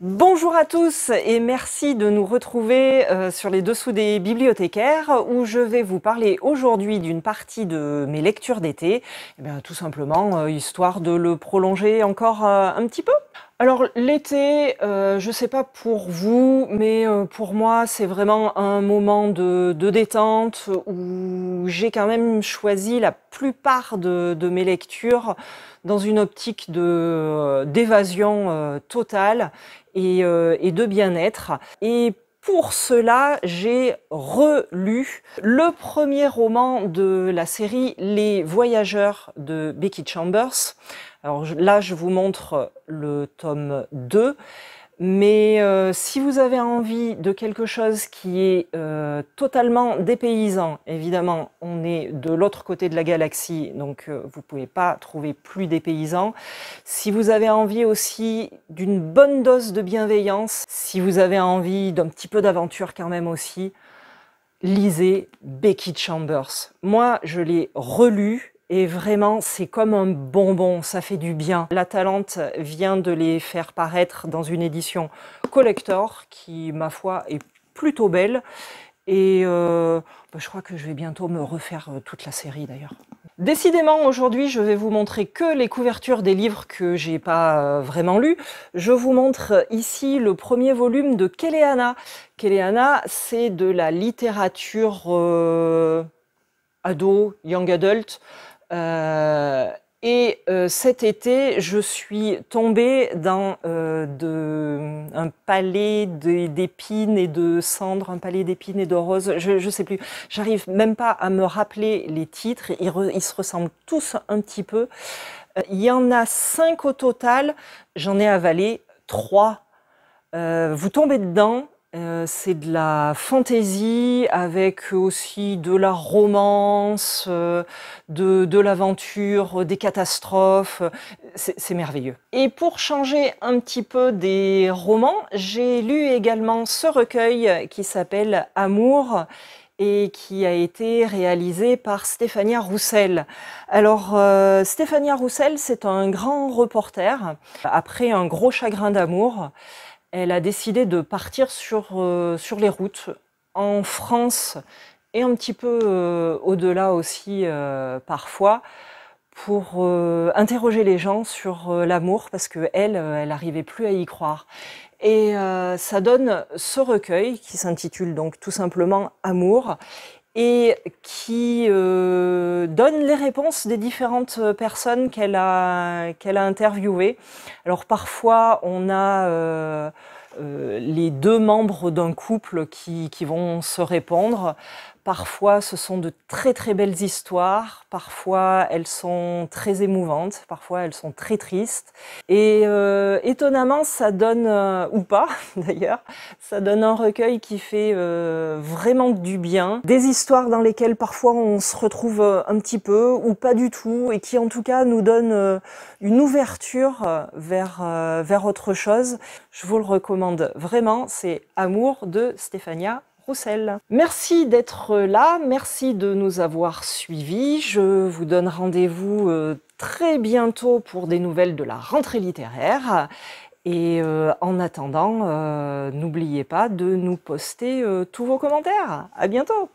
Bonjour à tous et merci de nous retrouver euh, sur les dessous des bibliothécaires où je vais vous parler aujourd'hui d'une partie de mes lectures d'été, eh tout simplement euh, histoire de le prolonger encore euh, un petit peu. Alors l'été, je euh, je sais pas pour vous, mais euh, pour moi c'est vraiment un moment de, détente où j'ai quand même choisi la plupart de, mes lectures dans une optique de euh, d'évasion totale et, de bien-être. Et pour cela, j'ai relu le premier roman de la série Les Voyageurs de Becky Chambers. Alors là, je vous montre le tome 2. Mais euh, si vous avez envie de quelque chose qui est euh, totalement dépaysant, évidemment, on est de l'autre côté de la galaxie, donc euh, vous ne pouvez pas trouver plus dépaysant. Si vous avez envie aussi d'une bonne dose de bienveillance, si vous avez envie d'un petit peu d'aventure quand même aussi, lisez Becky Chambers. Moi, je l'ai relu et vraiment, c'est comme un bonbon, ça fait du bien. La Talente vient de les faire paraître dans une édition collector qui, ma foi, est plutôt belle. Et euh, bah, je crois que je vais bientôt me refaire euh, toute la série d'ailleurs. Décidément, aujourd'hui, je vais vous montrer que les couvertures des livres que j'ai pas euh, vraiment lus. Je vous montre ici le premier volume de Keleana. Keleana, c'est de la littérature ado, young adult. Euh, et euh, cet été, je suis tombée dans euh, un palais d'épines et de cendres, un palais d'épines et de roses, je ne sais plus. J'arrive même pas à me rappeler les titres, ils, se ressemblent tous un petit peu. Il y en a cinq au total, j'en ai avalé trois. vous tombez dedans, euh, c'est de la fantaisie avec aussi de la romance, euh, de, l'aventure, euh, des catastrophes. C'est merveilleux. Et pour changer un petit peu des romans, j'ai lu également ce recueil qui s'appelle Amour et qui a été réalisé par Stéphania Roussel. Alors, Stéphania Roussel, c'est un grand reporter, après un gros chagrin d'amour, elle a décidé de partir sur, euh, sur les routes en France et un petit peu euh, au-delà aussi euh, parfois pour interroger les gens sur l'amour parce que elle elle n'arrivait plus à y croire et ça donne ce recueil qui s'intitule donc tout simplement Amour et qui euh, donne les réponses des différentes euh, personnes qu'elle a, qu'elle a interviewées. Alors parfois, on a euh, les deux membres d'un couple qui, qui, vont se répondre. Parfois, ce sont de très très belles histoires, parfois elles sont très émouvantes, parfois elles sont très tristes. Et euh, étonnamment, ça donne, euh, ou pas d'ailleurs, ça donne un recueil qui fait euh, vraiment du bien. Des histoires dans lesquelles parfois on se retrouve un petit peu, ou pas du tout, et qui en tout cas nous donnent une ouverture vers, vers autre chose. Je vous le recommande vraiment, c'est Amour de Stéphania Merci d'être là, merci de nous avoir suivis. Je vous donne rendez-vous euh, très bientôt pour des nouvelles de la rentrée littéraire. Et euh, en attendant, euh, n'oubliez pas de nous poster tous vos commentaires. À bientôt!